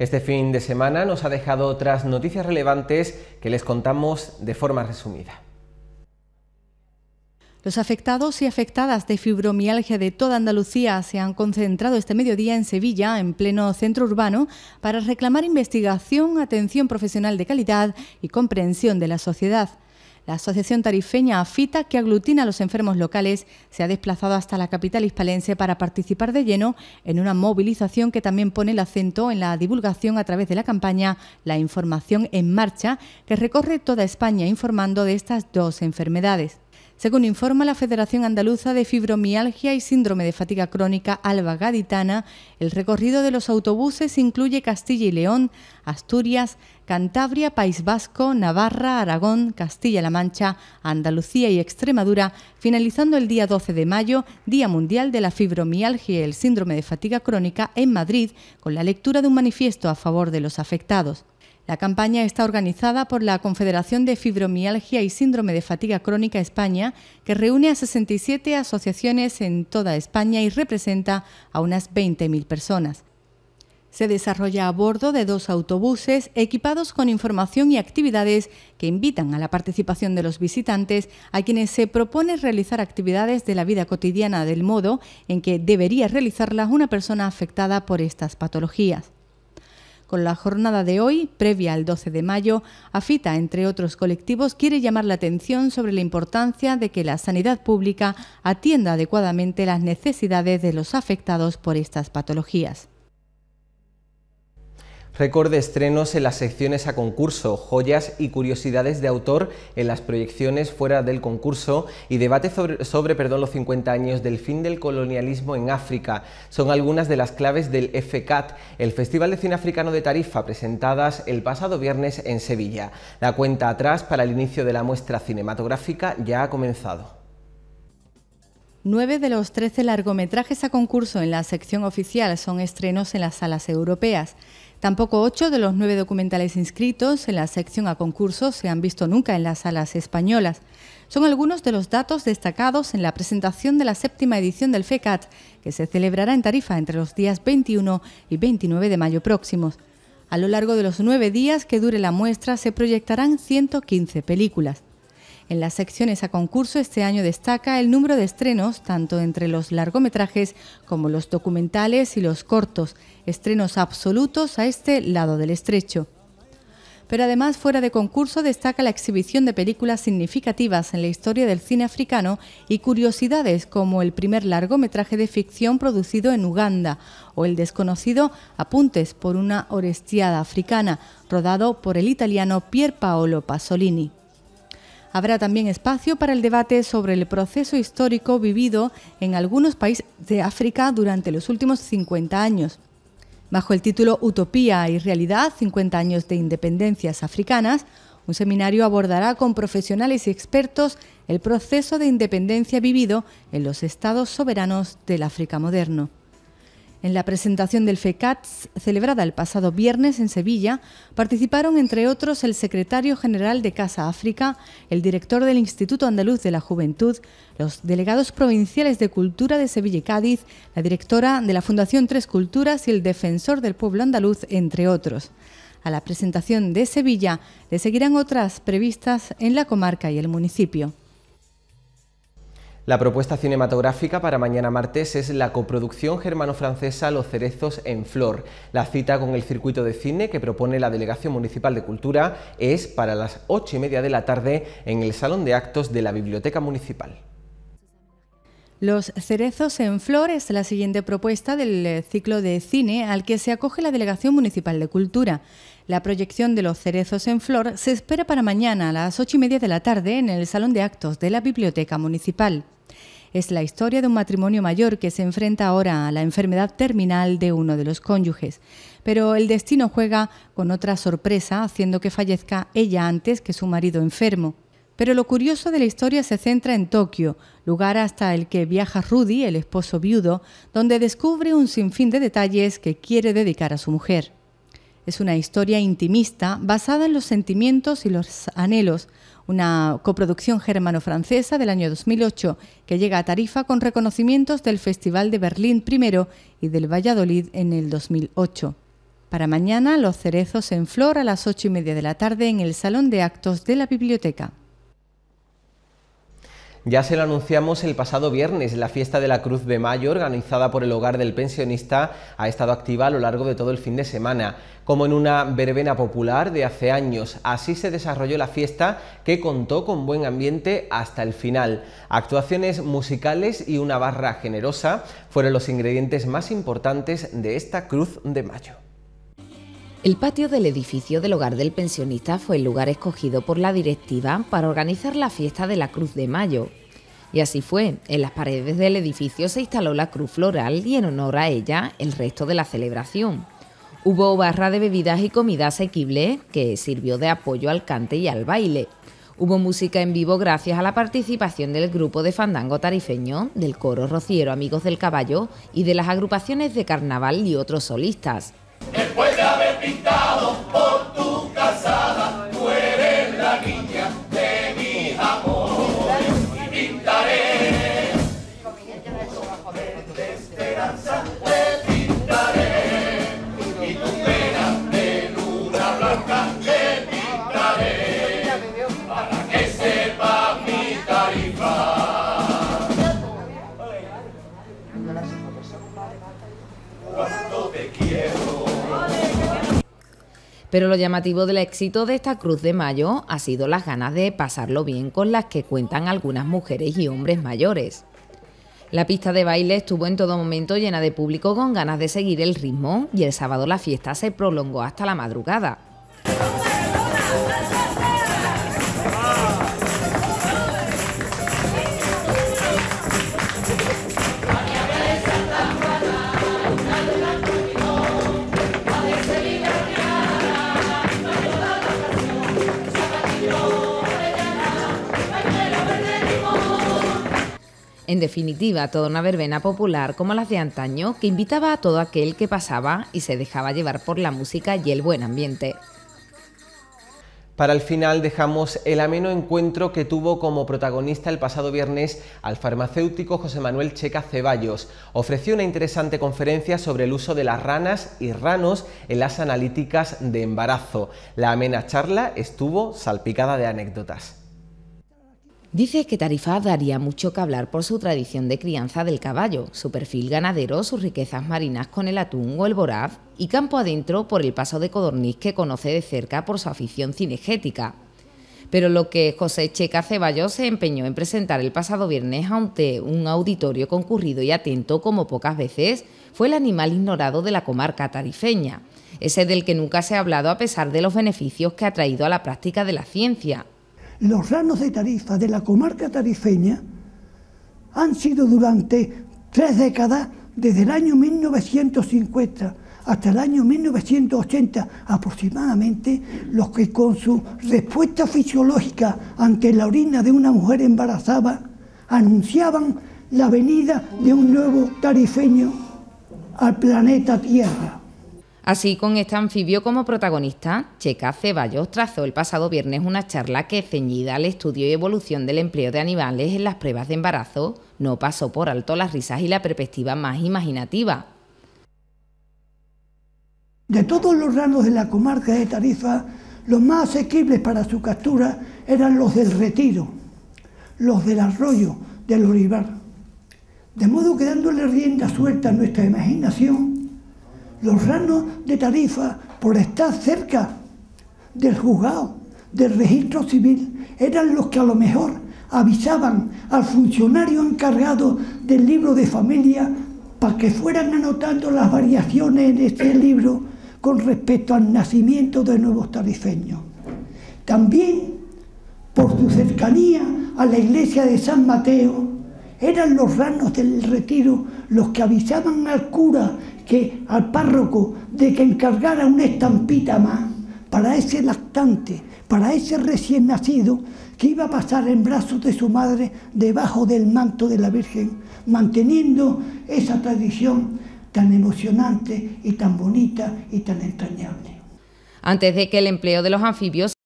Este fin de semana nos ha dejado otras noticias relevantes que les contamos de forma resumida. Los afectados y afectadas de fibromialgia de toda Andalucía se han concentrado este mediodía en Sevilla, en pleno centro urbano, para reclamar investigación, atención profesional de calidad y comprensión de la sociedad. La Asociación Tarifeña AFITA, que aglutina a los enfermos locales, se ha desplazado hasta la capital hispalense para participar de lleno en una movilización que también pone el acento en la divulgación a través de la campaña La Información en Marcha, que recorre toda España informando de estas dos enfermedades según informa la Federación Andaluza de Fibromialgia y Síndrome de Fatiga Crónica Alba Gaditana, el recorrido de los autobuses incluye Castilla y León, Asturias, Cantabria, País Vasco, Navarra, Aragón, Castilla-La Mancha, Andalucía y Extremadura, finalizando el día 12 de mayo, Día Mundial de la Fibromialgia y el Síndrome de Fatiga Crónica en Madrid, con la lectura de un manifiesto a favor de los afectados. La campaña está organizada por la Confederación de Fibromialgia y Síndrome de Fatiga Crónica España, que reúne a 67 asociaciones en toda España y representa a unas 20.000 personas. Se desarrolla a bordo de dos autobuses equipados con información y actividades que invitan a la participación de los visitantes a quienes se propone realizar actividades de la vida cotidiana del modo en que debería realizarlas una persona afectada por estas patologías. Con la jornada de hoy, previa al 12 de mayo, AFITA, entre otros colectivos, quiere llamar la atención sobre la importancia de que la sanidad pública atienda adecuadamente las necesidades de los afectados por estas patologías. Récord de estrenos en las secciones a concurso, joyas y curiosidades de autor en las proyecciones fuera del concurso y debate sobre, perdón, los 50 años del fin del colonialismo en África. Son algunas de las claves del FCAT, el Festival de Cine Africano de Tarifa, presentadas el pasado viernes en Sevilla. La cuenta atrás para el inicio de la muestra cinematográfica ya ha comenzado. Nueve de los trece largometrajes a concurso en la sección oficial son estrenos en las salas europeas. Tampoco ocho de los nueve documentales inscritos en la sección a concursos se han visto nunca en las salas españolas. Son algunos de los datos destacados en la presentación de la séptima edición del FECAT, que se celebrará en Tarifa entre los días 21 y 29 de mayo próximos. A lo largo de los nueve días que dure la muestra se proyectarán 115 películas. En las secciones a concurso este año destaca el número de estrenos, tanto entre los largometrajes como los documentales y los cortos, estrenos absolutos a este lado del estrecho pero además fuera de concurso destaca la exhibición de películas significativas en la historia del cine africano y curiosidades como el primer largometraje de ficción producido en Uganda o el desconocido Apuntes por una orestiada africana, rodado por el italiano Pier Paolo Pasolini. Habrá también espacio para el debate sobre el proceso histórico vivido en algunos países de África durante los últimos 50 años. Bajo el título Utopía y Realidad, 50 años de independencias africanas, un seminario abordará con profesionales y expertos el proceso de independencia vivido en los estados soberanos del África moderno. En la presentación del FECATS, celebrada el pasado viernes en Sevilla, participaron, entre otros, el secretario general de Casa África, el director del Instituto Andaluz de la Juventud, los delegados provinciales de Cultura de Sevilla y Cádiz, la directora de la Fundación Tres Culturas y el defensor del pueblo andaluz, entre otros. A la presentación de Sevilla le seguirán otras previstas en la comarca y el municipio. La propuesta cinematográfica para mañana martes es la coproducción germano-francesa Los Cerezos en Flor. La cita con el circuito de cine que propone la Delegación Municipal de Cultura es para las ocho y media de la tarde en el Salón de Actos de la Biblioteca Municipal. Los cerezos en flor es la siguiente propuesta del eh, ciclo de cine al que se acoge la Delegación Municipal de Cultura. La proyección de los cerezos en flor se espera para mañana a las ocho y media de la tarde en el Salón de Actos de la Biblioteca Municipal es la historia de un matrimonio mayor que se enfrenta ahora a la enfermedad terminal de uno de los cónyuges. Pero el destino juega con otra sorpresa, haciendo que fallezca ella antes que su marido enfermo. Pero lo curioso de la historia se centra en Tokio, lugar hasta el que viaja Rudy, el esposo viudo, donde descubre un sinfín de detalles que quiere dedicar a su mujer. Es una historia intimista basada en los sentimientos y los anhelos, una coproducción germano-francesa del año 2008 que llega a Tarifa con reconocimientos del Festival de Berlín primero y del Valladolid en el 2008. Para mañana, los cerezos en flor a las ocho y media de la tarde en el Salón de Actos de la Biblioteca. Ya se lo anunciamos el pasado viernes, la fiesta de la Cruz de Mayo, organizada por el Hogar del Pensionista, ha estado activa a lo largo de todo el fin de semana, como en una verbena popular de hace años. Así se desarrolló la fiesta, que contó con buen ambiente hasta el final. Actuaciones musicales y una barra generosa fueron los ingredientes más importantes de esta Cruz de Mayo. El patio del edificio del hogar del pensionista fue el lugar escogido por la directiva para organizar la fiesta de la Cruz de Mayo. Y así fue, en las paredes del edificio se instaló la cruz floral y en honor a ella el resto de la celebración. Hubo barra de bebidas y comida asequible que sirvió de apoyo al cante y al baile. Hubo música en vivo gracias a la participación del grupo de fandango tarifeño, del coro rociero Amigos del Caballo y de las agrupaciones de carnaval y otros solistas pintado por tu casada, tú eres la niña de mi amor. Y pintaré de esperanza, te pintaré y tu pena de luna blanca te pintaré para que sepa mi tarifa. cuánto te quiero. Pero lo llamativo del éxito de esta Cruz de Mayo ha sido las ganas de pasarlo bien con las que cuentan algunas mujeres y hombres mayores. La pista de baile estuvo en todo momento llena de público con ganas de seguir el ritmo y el sábado la fiesta se prolongó hasta la madrugada. En definitiva, toda una verbena popular como las de antaño que invitaba a todo aquel que pasaba y se dejaba llevar por la música y el buen ambiente. Para el final dejamos el ameno encuentro que tuvo como protagonista el pasado viernes al farmacéutico José Manuel Checa Ceballos. Ofreció una interesante conferencia sobre el uso de las ranas y ranos en las analíticas de embarazo. La amena charla estuvo salpicada de anécdotas. Dice que Tarifa daría mucho que hablar por su tradición de crianza del caballo, su perfil ganadero, sus riquezas marinas con el atún o el voraz, y campo adentro por el paso de Codorniz que conoce de cerca por su afición cinegética, pero lo que José Checa Ceballos se empeñó en presentar el pasado viernes ante un auditorio concurrido y atento como pocas veces fue el animal ignorado de la comarca tarifeña, ese del que nunca se ha hablado a pesar de los beneficios que ha traído a la práctica de la ciencia, los ranos de Tarifa, de la comarca tarifeña, han sido durante tres décadas, desde el año 1950 hasta el año 1980 aproximadamente, los que con su respuesta fisiológica ante la orina de una mujer embarazada anunciaban la venida de un nuevo tarifeño al planeta Tierra. Así, con este anfibio como protagonista, Checa Ceballos trazó el pasado viernes una charla que, ceñida al estudio y evolución del empleo de animales en las pruebas de embarazo, no pasó por alto las risas y la perspectiva más imaginativa. De todos los ranos de la comarca de Tarifa, los más asequibles para su captura eran los del Retiro, los del Arroyo, del Olivar. De modo que dándole rienda suelta a nuestra imaginación, los ranos de tarifa, por estar cerca del juzgado, del registro civil, eran los que a lo mejor avisaban al funcionario encargado del libro de familia para que fueran anotando las variaciones en este libro con respecto al nacimiento de nuevos tarifeños. También, por su cercanía a la iglesia de San Mateo, eran los ranos del retiro los que avisaban al cura que al párroco de que encargara una estampita más para ese lactante, para ese recién nacido que iba a pasar en brazos de su madre debajo del manto de la Virgen, manteniendo esa tradición tan emocionante y tan bonita y tan entrañable. Antes de que el empleo de los anfibios